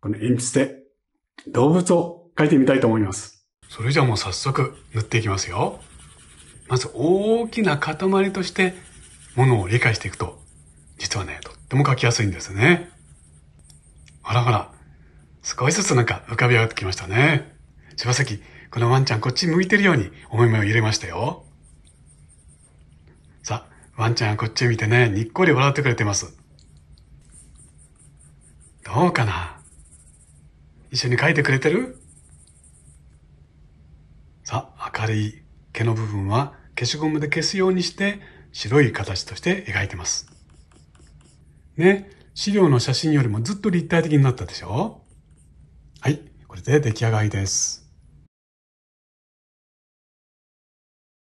この鉛筆で動物を描いてみたいと思います。それじゃあもう早速塗っていきますよ。まず大きな塊としてものを理解していくと、実はね、とっても描きやすいんですね。ほらほら、少しずつなんか浮かび上がってきましたね。柴崎、このワンちゃんこっち向いてるように思い目を入れましたよ。さあ、ワンちゃんこっち見てね、にっこり笑ってくれてます。どうかな一緒に書いてくれてるさあ、明るい毛の部分は消しゴムで消すようにして白い形として描いてます。ね、資料の写真よりもずっと立体的になったでしょはい、これで出来上がりです。